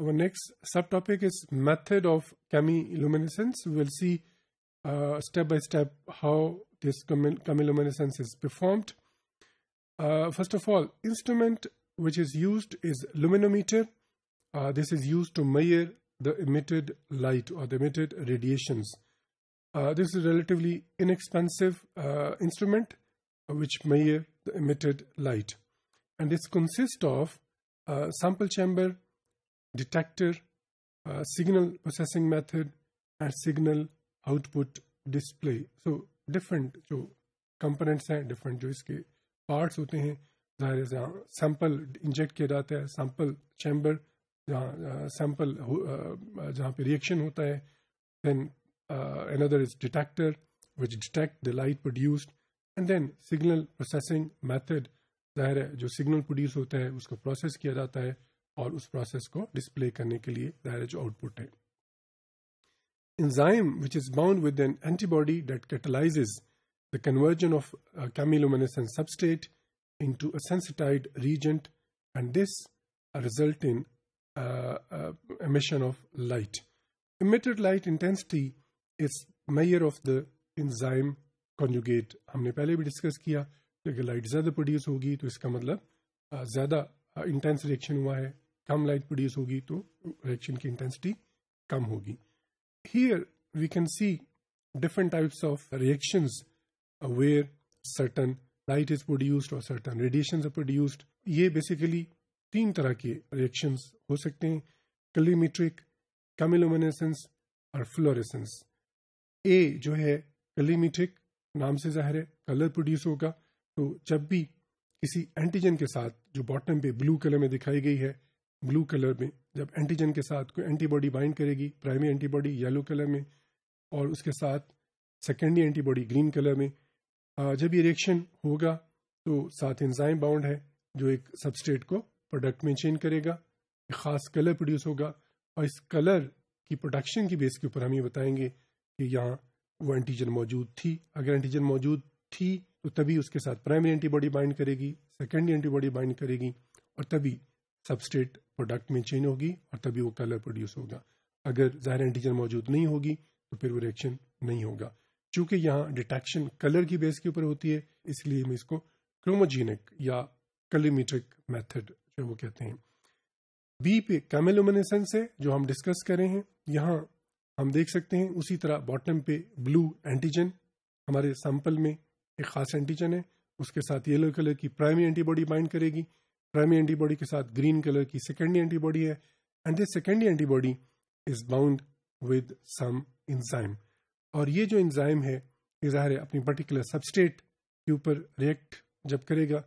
Our next subtopic is method of chemiluminescence. We'll see uh, step by step how this chemiluminescence is performed. Uh, first of all, instrument which is used is luminometer. Uh, this is used to measure the emitted light or the emitted radiations. Uh, this is a relatively inexpensive uh, instrument uh, which measure the emitted light. And this consists of a sample chamber detector, uh, signal processing method, and signal output display. So different जो components हैं different जो इसके parts होते हैं जाहिर है जहाँ sample inject किया जाता है sample chamber जहाँ uh, sample uh, जहाँ पे reaction होता है then uh, another is detector which detect the light produced and then signal processing method जाहिर है जो signal produce होता है उसको process किया जाता है और उस प्रोसेस को डिस्प्ले करने के लिए दायरे जो आउटपुट है enzyme which is bound with an antibody that catalyse the conversion of chemiluminescent substrate into अटाइड reagent and this result in emission of light emitted light intensity is measure of the enzyme conjugate हमने पहले भी discuss किया कि अगर light ज्यादा produce होगी तो इसका मतलब uh, ज्यादा इंटेंस uh, रिएक्शन हुआ है कम लाइट प्रोड्यूस होगी तो रिएक्शन की इंटेंसिटी कम होगी here we can see different types of reaction where certain light is produced और सर्टन रेडिएशन प्रोड्यूस्ड ये बेसिकली तीन तरह के रिएक्शन हो सकते हैं कलीमेट्रिक कमिलोमिनेसेंस और फ्लोरेसेंस ए जो है कलीमेट्रिक नाम से जाहिर है कलर प्रोड्यूस होगा तो जब भी किसी एंटीजन के साथ जो बॉटम पे ब्लू कलर में दिखाई गई है ब्लू कलर में जब एंटीजन के साथ कोई एंटीबॉडी बाइंड करेगी प्राइमरी एंटीबॉडी येलो कलर में और उसके साथ सेकेंडरी एंटीबॉडी ग्रीन कलर में जब ये रिएक्शन होगा तो साथ इंजाइम बाउंड है जो एक सबस्टेट को प्रोडक्ट में चेंज करेगा एक खास कलर प्रोड्यूस होगा और इस कलर की प्रोडक्शन की बेस के ऊपर हम ये बताएंगे कि यहाँ वो एंटीजन मौजूद थी अगर एंटीजन मौजूद थी तो तभी उसके साथ प्राइमरी एंटीबॉडी बाइंड करेगी सेकेंडरी एंटीबॉडी बाइंड करेगी और तभी सबस्टेट प्रोडक्ट में चेंज होगी और तभी वो कलर प्रोड्यूस होगा अगर ज़ाहिर एंटीजन मौजूद नहीं होगी तो फिर वो रिएक्शन नहीं होगा चूंकि यहाँ डिटेक्शन कलर की बेस के ऊपर होती है इसलिए हम इसको क्रोमोजेनिक या कलिमीट्रिक मेथड जो वो कहते हैं बी पे कैमेलोमिनेसेंस है जो हम डिस्कस करें हैं यहाँ हम देख सकते हैं उसी तरह बॉटम पे ब्लू एंटीजन हमारे सैंपल में एक खास एंटीजन है उसके साथ येलो कलर की प्राइमरी एंटीबॉडी बाइंड करेगी प्राइमरी एंटीबॉडी के साथ ग्रीन कलर की सेकेंडरी एंटीबॉडी है and this secondary antibody is bound with some enzyme और ये जो इंजाइम है ये ज़ाहिर है अपनी पर्टिकुलर सबस्टेट के ऊपर रिएक्ट जब करेगा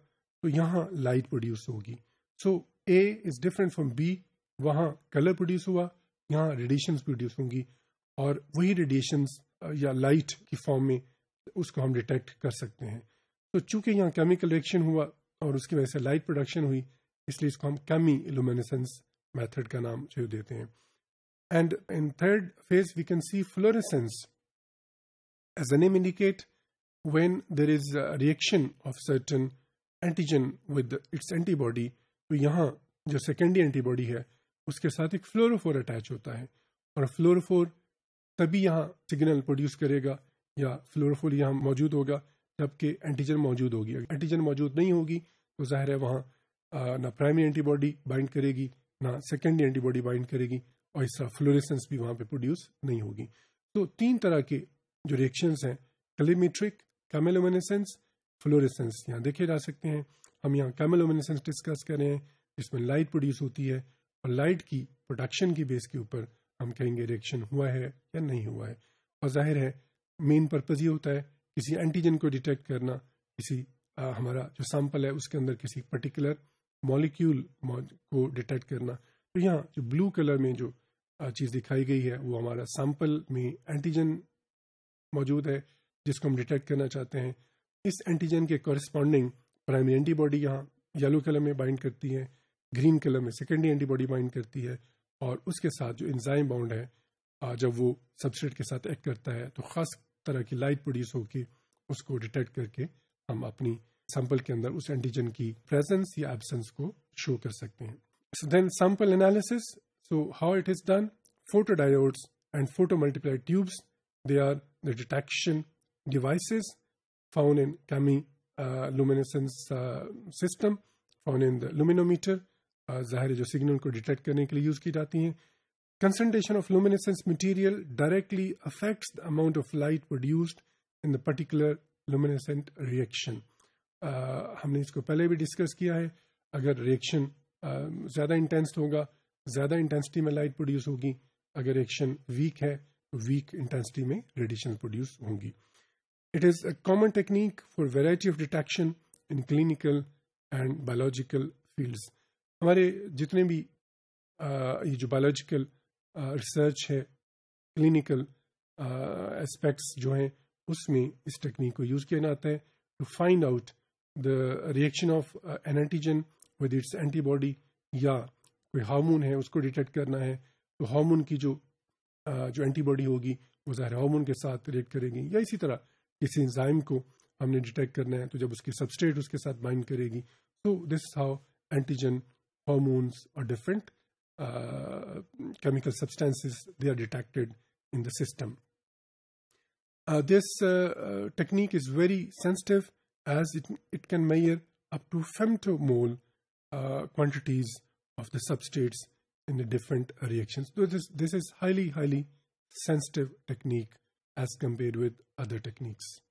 तो यहाँ लाइट प्रोड्यूस होगी so A is different from B वहाँ कलर प्रोड्यूस हुआ यहाँ रेडिएशन प्रोड्यूस होंगी और वही रेडिएशन या लाइट की फॉर्म में उसको हम डिटेक्ट कर सकते हैं तो चूंकि यहाँ केमिकल रिएक्शन हुआ और उसकी वजह से लाइट प्रोडक्शन हुई इसलिए इसको हम कैमी इल्यूमिनेसेंस मेथड का नाम जो देते हैं and in third phase we can see fluorescence as a name indicate when there is reaction of certain antigen with its antibody तो यहाँ जो सेकेंडरी एंटीबॉडी है उसके साथ एक फ्लोरोफोर अटैच होता है और फ्लोरोफोर तभी यहाँ सिग्नल प्रोड्यूस करेगा या फ्लोरोफोर यहाँ मौजूद होगा जबकि एंटीजन मौजूद होगी एंटीजन मौजूद नहीं होगी तो जाहिर है वहाँ ना प्राइमरी एंटीबॉडी बाइंड करेगी ना सेकेंडरी एंटीबॉडी बाइंड करेगी और इस तरह फ्लोरेसेंस भी वहाँ पे प्रोड्यूस नहीं होगी तो तीन तरह के जो रिएक्शन हैं कैलिमीट्रिक कैमेलोमिनेसेंस फ्लोरेसेंस यहाँ देखे जा सकते हैं हम यहाँ कैमेलोमिनेसेंस डिस्कस कर रहे हैं जिसमें लाइट प्रोड्यूस होती है और लाइट की प्रोडक्शन की बेस के ऊपर हम कहेंगे रिएक्शन हुआ है या नहीं हुआ है और जाहिर है मेन पर्पज ये होता है किसी एंटीजन को डिटेक्ट करना किसी आ, हमारा जो सैंपल है उसके अंदर किसी पर्टिकुलर मॉलिक्यूल को डिटेक्ट करना तो यहाँ जो ब्लू कलर में जो चीज़ दिखाई गई है वो हमारा सैंपल में एंटीजन मौजूद है जिसको हम डिटेक्ट करना चाहते हैं इस एंटीजन के कॉरस्पॉन्डिंग प्राइमरी एंटीबॉडी यहाँ येलो कलर में बाइंड करती है ग्रीन कलर में सेकेंडरी एंटीबॉडी बाइंड करती है और उसके साथ जो इंजाइम बाउंड है जब वो सबसेट के साथ एक्ट करता है तो खास तरह की लाइट प्रोड्यूस होकर उसको डिटेक्ट करके हम अपनी सैंपल के अंदर उस एंटीजन की प्रेजेंस या एबसेंस को शो कर सकते हैं then sample analysis so how it is done photo diodes and photo multiply tubes they are the detection devices found in chemiluminescence system found in the luminometer जाहिर जो signal को detect करने के लिए use की जाती है Concentration of luminescence material directly affects the amount of light produced in the particular luminescent reaction. Uh, हमने इसको पहले भी डिस्कस किया है अगर रिएक्शन uh, ज़्यादा इंटेंस होगा ज़्यादा इंटेंसिटी में लाइट प्रोड्यूस होगी अगर रिएक्शन वीक है तो वीक इंटेंसिटी में रेडिएशन प्रोड्यूस होंगी it is a common technique for variety of detection in clinical and biological fields हमारे जितने भी uh, ये जो बायोलॉजिकल रिसर्च है क्लिनिकल एस्पेक्ट्स जो हैं उसमें इस टेक्निक को यूज़ किया जाता है to find out the reaction of antigen with its antibody या कोई हार्मोन है उसको डिटेक्ट करना है तो हार्मोन की जो uh, जो एंटीबॉडी होगी वो ज़ाहिर हार्मोन के साथ रिएक्ट करेगी या इसी तरह किसी इंजाइम को हमने डिटेक्ट करना है तो जब उसकी सबस्टेट उसके साथ बाइंड करेगी तो दिस हाउ एंटीजन हार्मोन्स और different uh, chemical substances they are detected in the system. Uh, this uh, uh, technique is very sensitive as it, it can measure up to femtomole uh, quantities of the substrates in the different reactions. So this, this is highly, highly sensitive technique as compared with other techniques.